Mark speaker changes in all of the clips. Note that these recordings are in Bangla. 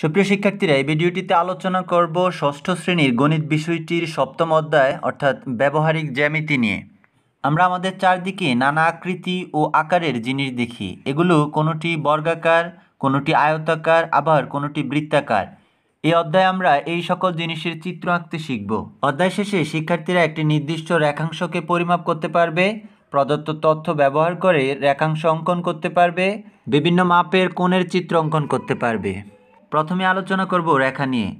Speaker 1: সুপ্রিয় শিক্ষার্থীরা এই ভিডিওটিতে আলোচনা করব ষষ্ঠ শ্রেণীর গণিত বিষয়টির সপ্তম অধ্যায় অর্থাৎ ব্যবহারিক জ্যামিতি নিয়ে আমরা আমাদের চারদিকে নানা আকৃতি ও আকারের জিনিস দেখি এগুলো কোনোটি বর্গাকার কোনোটি আয়তাকার আবার কোনোটি বৃত্তাকার এই অধ্যায়ে আমরা এই সকল জিনিসের চিত্র আঁকতে শিখব অধ্যায় শেষে শিক্ষার্থীরা একটি নির্দিষ্ট রেখাংশকে পরিমাপ করতে পারবে প্রদত্ত তথ্য ব্যবহার করে রেখাংশ অঙ্কন করতে পারবে বিভিন্ন মাপের কোণের চিত্র অঙ্কন করতে পারবে প্রথমে আলোচনা করব রেখা নিয়ে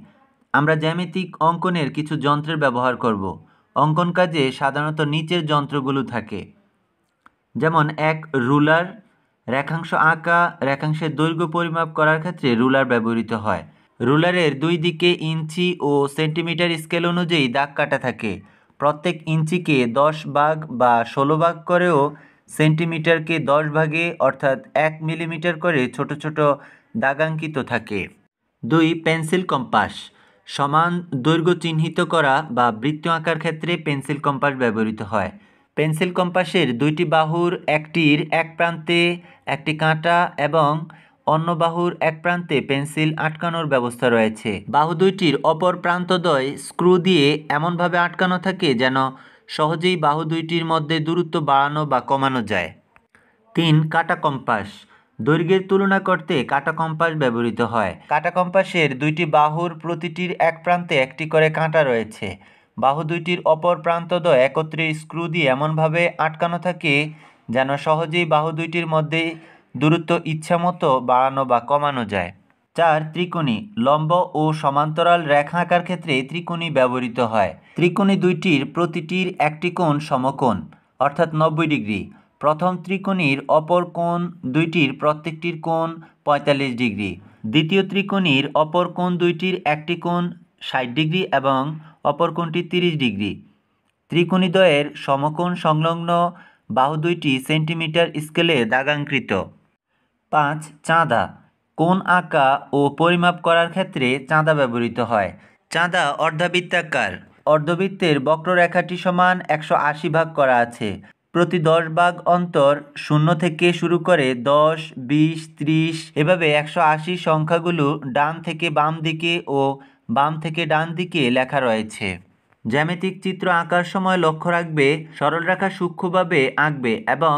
Speaker 1: আমরা জ্যামিতিক অঙ্কনের কিছু যন্ত্রের ব্যবহার করব অঙ্কন কাজে সাধারণত নিচের যন্ত্রগুলো থাকে যেমন এক রুলার রেখাংশ আঁকা রেখাংশের দৈর্ঘ্য পরিমাপ করার ক্ষেত্রে রুলার ব্যবহৃত হয় রুলারের দুই দিকে ইঞ্চি ও সেন্টিমিটার স্কেল অনুযায়ী দাগ কাটা থাকে প্রত্যেক ইঞ্চিকে দশ ভাগ বা ষোলো ভাগ করেও সেন্টিমিটারকে দশ ভাগে অর্থাৎ এক মিলিমিটার করে ছোট ছোট দাগাঙ্কিত থাকে দুই পেন্সিল কম্পাস সমান দৈর্ঘ্য চিহ্নিত করা বা বৃত্ত আঁকার ক্ষেত্রে পেন্সিল কম্পাস ব্যবহৃত হয় পেন্সিল কম্পাসের দুইটি বাহুর একটির এক প্রান্তে একটি কাঁটা এবং অন্য বাহুর এক প্রান্তে পেন্সিল আটকানোর ব্যবস্থা রয়েছে বাহু দুইটির অপর প্রান্তদ্বয় স্ক্রু দিয়ে এমনভাবে আটকানো থাকে যেন সহজেই বাহু দুইটির মধ্যে দূরত্ব বাড়ানো বা কমানো যায় তিন কাটা কম্পাস দৈর্ঘ্যের তুলনা করতে কাঁটা কম্পাস ব্যবহৃত হয় কাঁটা কম্পাসের দুইটি বাহুর প্রতিটির এক প্রান্তে একটি করে কাঁটা রয়েছে বাহু দুইটির অপর প্রান্ত প্রান্তদ্বয় একত্রে স্ক্রু দিয়ে এমনভাবে আটকানো থাকে যেন সহজেই বাহু দুইটির মধ্যে দূরত্ব ইচ্ছামতো বাড়ানো বা কমানো যায় চার ত্রিকোণী লম্ব ও সমান্তরাল রেখা আঁকার ক্ষেত্রে ত্রিকোণী ব্যবহৃত হয় ত্রিকোণী দুইটির প্রতিটির একটি কোণ সমকোণ অর্থাৎ নব্বই ডিগ্রি প্রথম ত্রিকোণীর অপর কোণ দুইটির প্রত্যেকটির কোণ পঁয়তাল্লিশ ডিগ্রি দ্বিতীয় ত্রিকোণের অপর কোণ দুইটির একটি কোণ ষাট ডিগ্রি এবং অপর কোণটি তিরিশ ডিগ্রি ত্রিকোণীদ্বয়ের সমকোণ সংলগ্ন বাহু দুইটি সেন্টিমিটার স্কেলে দাগাঙ্কৃত পাঁচ চাঁদা কোণ আঁকা ও পরিমাপ করার ক্ষেত্রে চাঁদা ব্যবহৃত হয় চাঁদা অর্ধাবৃত্তাকার অর্ধবৃত্তের বক্ররেখাটি সমান একশো আশি ভাগ করা আছে প্রতি দশ ভাগ অন্তর শূন্য থেকে শুরু করে দশ বিশ ত্রিশ এভাবে একশো আশি সংখ্যাগুলো ডান থেকে বাম দিকে ও বাম থেকে ডান দিকে লেখা রয়েছে জ্যামিতিক চিত্র আঁকার সময় লক্ষ্য রাখবে সরল রাখা সূক্ষ্মভাবে আঁকবে এবং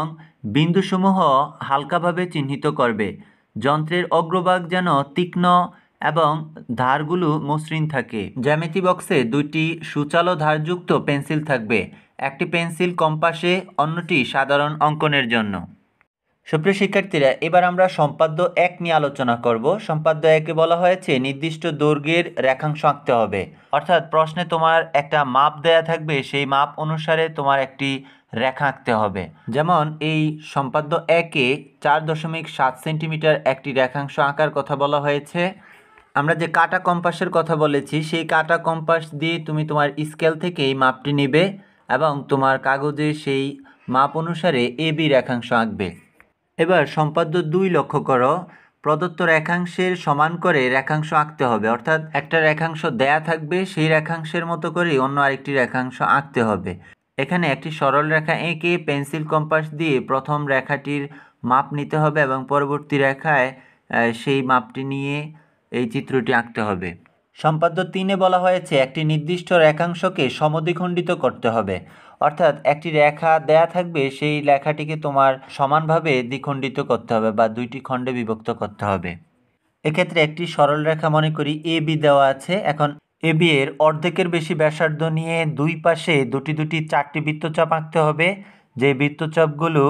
Speaker 1: বিন্দুসমূহ হালকাভাবে চিহ্নিত করবে যন্ত্রের অগ্রভাগ যেন তীক্ষ্ণ এবং ধারগুলো মসৃণ থাকে জ্যামিতি বক্সে দুইটি সুচালো ধারযুক্ত পেন্সিল থাকবে একটি পেন্সিল কম্পাসে অন্যটি সাধারণ অঙ্কনের জন্য সুপ্রিয় শিক্ষার্থীরা এবার আমরা সম্পাদ্য এক নিয়ে আলোচনা করব সম্পাদ্য একে বলা হয়েছে নির্দিষ্ট দৈর্ঘ্যের রেখাংশ আঁকতে হবে অর্থাৎ প্রশ্নে তোমার একটা মাপ দেয়া থাকবে সেই মাপ অনুসারে তোমার একটি রেখা আঁকতে হবে যেমন এই সম্পাদ্য একে চার দশমিক সাত সেন্টিমিটার একটি রেখাংশ আঁকার কথা বলা হয়েছে আমরা যে কাটা কম্পাসের কথা বলেছি সেই কাটা কম্পাস দিয়ে তুমি তোমার স্কেল থেকে এই মাপটি নেবে এবং তোমার কাগজে সেই মাপ অনুসারে এ বি রেখাংশ আঁকবে এবার সম্পাদ্য দুই লক্ষ্য করো প্রদত্ত রেখাংশের সমান করে রেখাংশ আঁকতে হবে অর্থাৎ একটা রেখাংশ দেয়া থাকবে সেই রেখাংশের মতো করেই অন্য আরেকটি রেখাংশ আঁকতে হবে এখানে একটি সরল রেখা এঁকে পেন্সিল কম্পাস দিয়ে প্রথম রেখাটির মাপ নিতে হবে এবং পরবর্তী রেখায় সেই মাপটি নিয়ে এই চিত্রটি আঁকতে হবে সম্পাদ্য তিনে বলা হয়েছে একটি নির্দিষ্ট রেখাংশকে সমদ্বিখণ্ডিত করতে হবে অর্থাৎ একটি রেখা দেয়া থাকবে সেই লেখাটিকে তোমার সমানভাবে দ্বিখণ্ডিত করতে হবে বা দুইটি খণ্ডে বিভক্ত করতে হবে এক্ষেত্রে একটি সরল রেখা মনে করি এ বি দেওয়া আছে এখন এ বি এর অর্ধেকের বেশি ব্যাসার্ধ নিয়ে দুই পাশে দুটি দুটি চারটি বৃত্তচাপ আঁকতে হবে যে বৃত্তচাপগুলো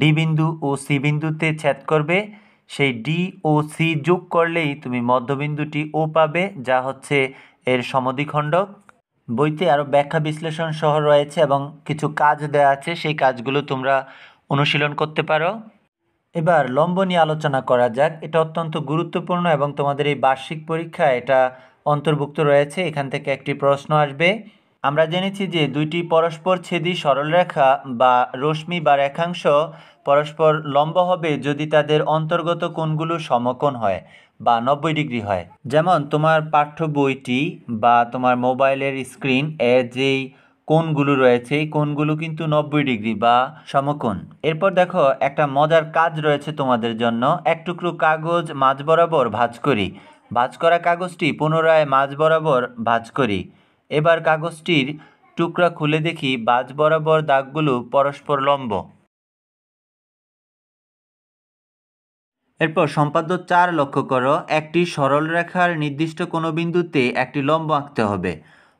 Speaker 1: ডি বিন্দু ও সি বিন্দুতে ছেদ করবে সেই ডি ও সি যোগ করলেই তুমি মধ্যবিন্দুটি ও পাবে যা হচ্ছে এর সমদ্বিখণ্ডক বইতে আরও ব্যাখ্যা বিশ্লেষণ সহ রয়েছে এবং কিছু কাজ দেওয়া আছে সেই কাজগুলো তোমরা অনুশীলন করতে পারো এবার লম্ব নিয়ে আলোচনা করা যাক এটা অত্যন্ত গুরুত্বপূর্ণ এবং তোমাদের এই বার্ষিক পরীক্ষা এটা অন্তর্ভুক্ত রয়েছে এখান থেকে একটি প্রশ্ন আসবে আমরা জেনেছি যে দুইটি পরস্পর ছেদি সরলরেখা বা রশ্মি বা রেখাংশ পরস্পর লম্ব হবে যদি তাদের অন্তর্গত কোণগুলো সমকোণ হয় বা নব্বই ডিগ্রি হয় যেমন তোমার পাঠ্য বইটি বা তোমার মোবাইলের স্ক্রিন এর যেই কোণগুলো রয়েছে এই কোণগুলো কিন্তু নব্বই ডিগ্রি বা সমকোণ এরপর দেখো একটা মজার কাজ রয়েছে তোমাদের জন্য এক টুকরো কাগজ মাঝ বরাবর ভাঁজ করি ভাঁজ করা কাগজটি পুনরায় মাঝ বরাবর ভাঁজ করি এবার কাগজটির টুকরা খুলে দেখি বাজ বরাবর দাগগুলো পরস্পর লম্ব এরপর সম্পাদ্য চার লক্ষ্য করো একটি সরল রেখার নির্দিষ্ট কোনো বিন্দুতে একটি লম্ব আঁকতে হবে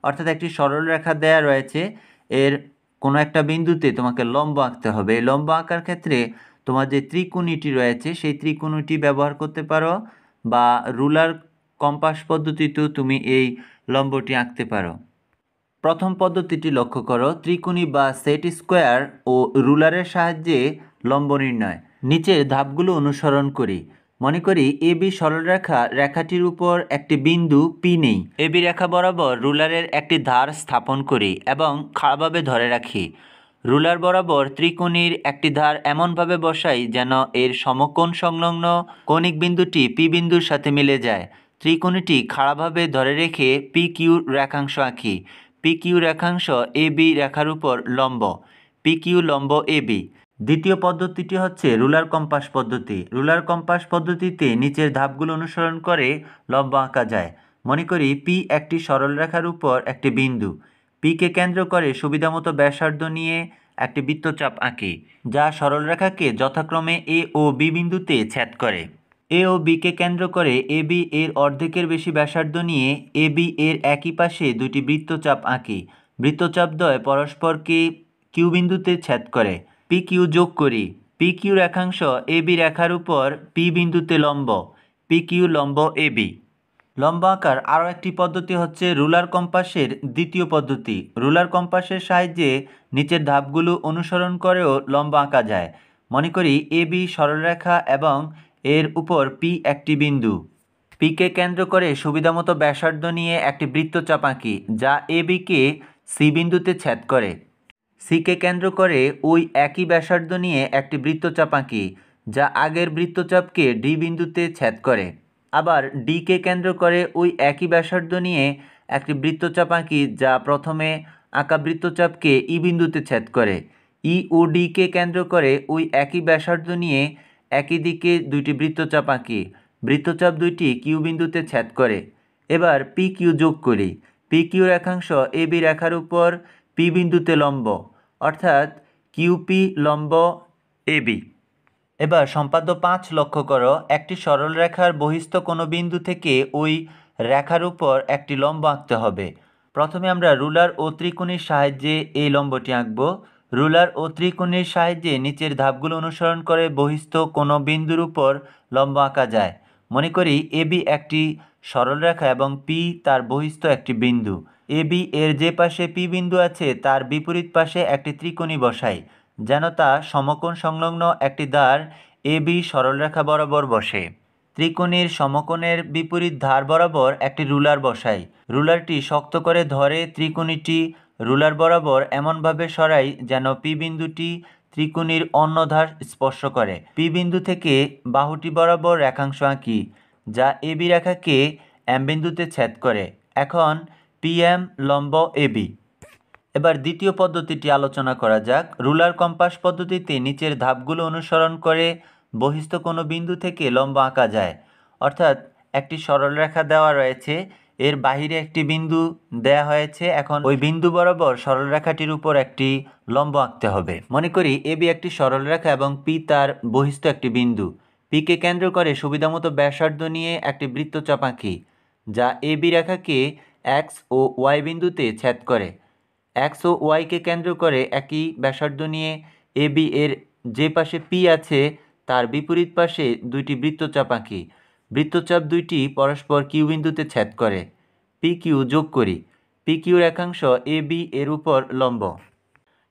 Speaker 1: অর্থাৎ একটি সরল রেখা দেয়া রয়েছে এর কোনো একটা বিন্দুতে তোমাকে লম্ব আঁকতে হবে এই লম্ব আঁকার ক্ষেত্রে তোমার যে ত্রিকোণীটি রয়েছে সেই ত্রিকোণীটি ব্যবহার করতে পারো বা রুলার কম্পাস পদ্ধতিতেও তুমি এই লম্বটি আঁকতে পারো প্রথম পদ্ধতিটি লক্ষ্য করো ত্রিকোণী বা সেট স্কোয়ার ও রুলারের সাহায্যে লম্ব নির্ণয় নিচের ধাপগুলো অনুসরণ করি মনে করি এ বি সরলরেখা রেখাটির উপর একটি বিন্দু পি নেই এ বি রেখা বরাবর রুলারের একটি ধার স্থাপন করি এবং খাড়াভাবে ধরে রাখি রুলার বরাবর ত্রিকোণীর একটি ধার এমনভাবে বসাই যেন এর সমকোণ সংলগ্ন কণিক বিন্দুটি পি বিন্দুর সাথে মিলে যায় ত্রিকোণীটি খাড়াভাবে ধরে রেখে পি কিউ রেখাংশ আঁকি পি কিউ রেখাংশ এ বি রেখার উপর লম্ব পি কিউ লম্ব এ বি দ্বিতীয় পদ্ধতিটি হচ্ছে রুলার কম্পাস পদ্ধতি রুলার কম্পাস পদ্ধতিতে নিচের ধাপগুলো অনুসরণ করে লম্ব আঁকা যায় মনে করি পি একটি সরল রেখার উপর একটি বিন্দু পিকে কেন্দ্র করে সুবিধামতো ব্যাসার্ধ নিয়ে একটি বৃত্তচাপ আঁকে যা সরল রেখাকে যথাক্রমে এ ও বি বিন্দুতে ছেদ করে এ ও বিকে কেন্দ্র করে বি এর অর্ধেকের বেশি ব্যাসার্ধ নিয়ে এ বি এর একই পাশে দুটি বৃত্তচাপ আঁকি বৃত্তচাপদ্বয় পরস্পরকে কিউ বিন্দুতে ছেদ করে পি কিউ যোগ করি পি কিউ রেখাংশ বি রেখার উপর পি বিন্দুতে লম্ব পি কিউ লম্ব বি লম্ব আঁকার আরও একটি পদ্ধতি হচ্ছে রুলার কম্পাসের দ্বিতীয় পদ্ধতি রুলার কম্পাসের সাহায্যে নিচের ধাপগুলো অনুসরণ করেও লম্ব আঁকা যায় মনে করি এবি সরলরেখা এবং এর উপর পি একটি বিন্দু পিকে কেন্দ্র করে সুবিধামতো ব্যাসার্ধ নিয়ে একটি বৃত্তচাপ আঁকি যা এ বিকে সি বিন্দুতে ছেদ করে সিকে কেন্দ্র করে ওই একই ব্যাসার্ধ নিয়ে একটি বৃত্তচাপ আঁকি যা আগের বৃত্তচাপকে ডি বিন্দুতে ছেদ করে আবার ডিকে কেন্দ্র করে ওই একই ব্যাসার্ধ নিয়ে একটি বৃত্তচাপ আঁকি যা প্রথমে আঁকা বৃত্তচাপকে ই বিন্দুতে ছেদ করে ই ও ডিকে কেন্দ্র করে ওই একই ব্যাসার্ধ নিয়ে একই দিকে দুইটি বৃত্তচাপ আঁকি বৃত্তচাপ দুইটি কিউ বিন্দুতে ছেদ করে এবার পি কিউ যোগ করি পি কিউ রেখাংশ এ বি রেখার উপর পি বিন্দুতে লম্ব অর্থাৎ কিউপি লম্ব এ বি এবার সম্পাদ্য পাঁচ লক্ষ্য করো একটি সরল রেখার বহিস্থ কোনো বিন্দু থেকে ওই রেখার উপর একটি লম্ব আঁকতে হবে প্রথমে আমরা রুলার ও ত্রিকোণীর সাহায্যে এই লম্বটি আঁকবো রুলার ও ত্রিকোণের সাহায্যে নিচের ধাপগুলো অনুসরণ করে বহিস্থ কোনো বিন্দুর উপর লম্ব আঁকা যায় মনে করি এবি একটি সরলরেখা এবং পি তার বহিস্থ একটি বিন্দু এবি এর যে পাশে পি বিন্দু আছে তার বিপরীত পাশে একটি ত্রিকোণী বসাই যেন তা সমকোণ সংলগ্ন একটি দ্বার এবি সরলরেখা বরাবর বসে ত্রিকোণীর সমকোণের বিপরীত ধার বরাবর একটি রুলার বসাই রুলারটি শক্ত করে ধরে ত্রিকোণীটি রুলার বরাবর এমনভাবে সরাই যেন পি বিন্দুটি ত্রিকোণীর অন্নধার স্পর্শ করে পি বিন্দু থেকে বাহুটি বরাবর রেখাংশ আঁকি যা এবি রেখাকে এম বিন্দুতে ছেদ করে এখন পিএম লম্ব এবি এবার দ্বিতীয় পদ্ধতিটি আলোচনা করা যাক রুলার কম্পাস পদ্ধতিতে নিচের ধাপগুলো অনুসরণ করে বহিস্থ কোনো বিন্দু থেকে লম্ব আঁকা যায় অর্থাৎ একটি সরলরেখা দেওয়া রয়েছে এর বাহিরে একটি বিন্দু দেয়া হয়েছে এখন ওই বিন্দু বরাবর সরলরেখাটির উপর একটি লম্ব আঁকতে হবে মনে করি এ বি একটি সরলরেখা এবং পি তার বহিস্থ একটি বিন্দু পিকে কেন্দ্র করে সুবিধামতো ব্যাসার্ধ নিয়ে একটি বৃত্ত চাপাঁকি যা এ বি রেখাকে এক্স ও ওয়াই বিন্দুতে ছেদ করে এক্স ও ওয়াইকে কেন্দ্র করে একই ব্যাসার্ধ নিয়ে এ বি এর যে পাশে পি আছে তার বিপরীত পাশে দুইটি বৃত্ত চাপাঁকি বৃত্তচাপ দুইটি পরস্পর কিউ বিন্দুতে ছেদ করে পি কিউ যোগ করি পি কিউ একাংশ এ বি এর উপর লম্ব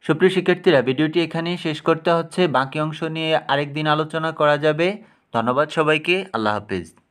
Speaker 1: সুপ্রিয় শিক্ষার্থীরা ভিডিওটি এখানেই শেষ করতে হচ্ছে বাকি অংশ নিয়ে আরেকদিন আলোচনা করা যাবে ধন্যবাদ সবাইকে আল্লাহ হাফিজ